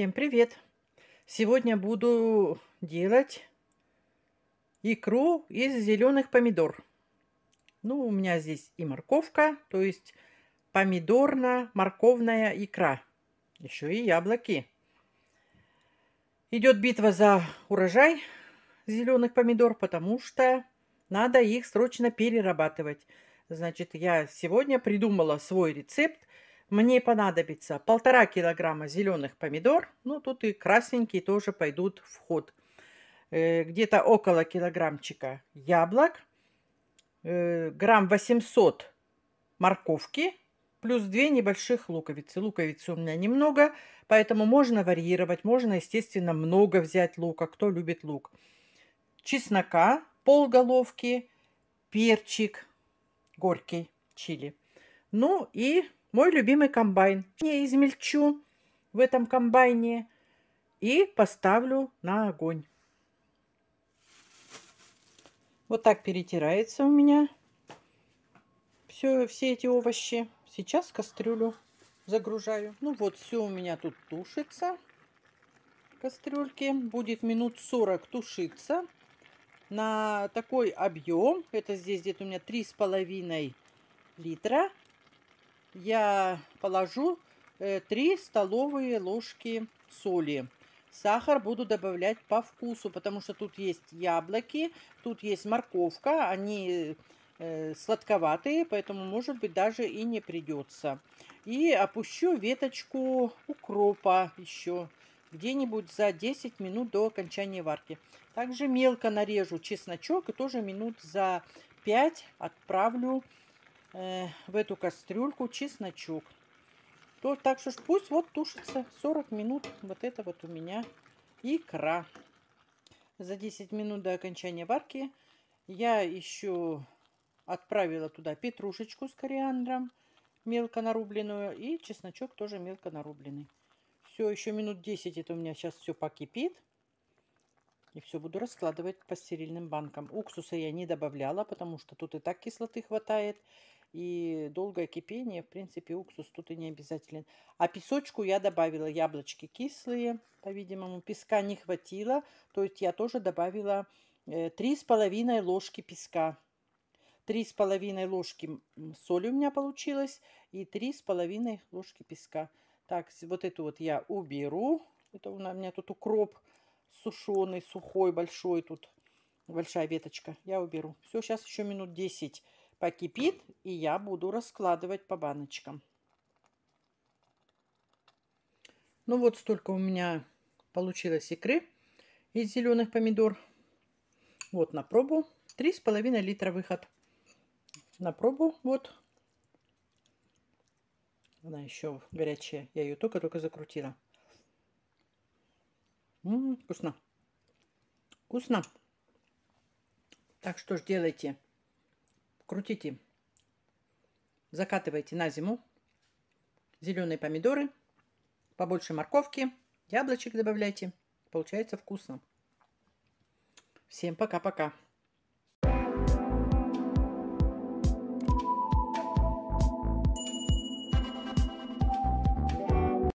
Всем привет! Сегодня буду делать икру из зеленых помидор. Ну, у меня здесь и морковка, то есть помидорно-морковная икра. Еще и яблоки. Идет битва за урожай зеленых помидор, потому что надо их срочно перерабатывать. Значит, я сегодня придумала свой рецепт – мне понадобится полтора килограмма зеленых помидор. Ну, тут и красненькие тоже пойдут в ход. Э, где-то около килограммчика яблок. Э, грамм 800 морковки. Плюс две небольших луковицы. Луковицы у меня немного, поэтому можно варьировать. Можно, естественно, много взять лука, кто любит лук. Чеснока полголовки. Перчик горький, чили. Ну и мой любимый комбайн. Не измельчу в этом комбайне и поставлю на огонь. Вот так перетирается у меня все, все эти овощи. Сейчас кастрюлю загружаю. Ну вот, все у меня тут тушится. Кастрюльки будет минут 40 тушиться. На такой объем, это здесь где-то у меня 3,5 литра, я положу 3 э, столовые ложки соли. Сахар буду добавлять по вкусу, потому что тут есть яблоки, тут есть морковка, они э, сладковатые, поэтому, может быть, даже и не придется. И опущу веточку укропа еще где-нибудь за 10 минут до окончания варки. Также мелко нарежу чесночок и тоже минут за 5 отправлю Э, в эту кастрюльку чесночок. То, так что пусть вот тушится 40 минут вот это вот у меня икра. За 10 минут до окончания варки я еще отправила туда петрушечку с кориандром мелко нарубленную и чесночок тоже мелко нарубленный. Все, еще минут 10 это у меня сейчас все покипит. И все буду раскладывать по стерильным банкам. Уксуса я не добавляла, потому что тут и так кислоты хватает и долгое кипение, в принципе, уксус тут и не обязателен. А песочку я добавила яблочки кислые, по-видимому, песка не хватило, то есть я тоже добавила э, три с половиной ложки песка. три с половиной ложки соли у меня получилось и три с половиной ложки песка. Так, вот эту вот я уберу. Это у меня тут укроп сушеный, сухой, большой. Тут большая веточка. Я уберу. Все, сейчас еще минут 10 покипит, и я буду раскладывать по баночкам. Ну вот столько у меня получилось икры из зеленых помидор. Вот на пробу. 3,5 литра выход. На пробу вот. Она еще горячая. Я ее только-только закрутила. М -м, вкусно. Вкусно. Так что ж делайте крутите, закатывайте на зиму зеленые помидоры, побольше морковки, яблочек добавляйте. Получается вкусно. Всем пока-пока.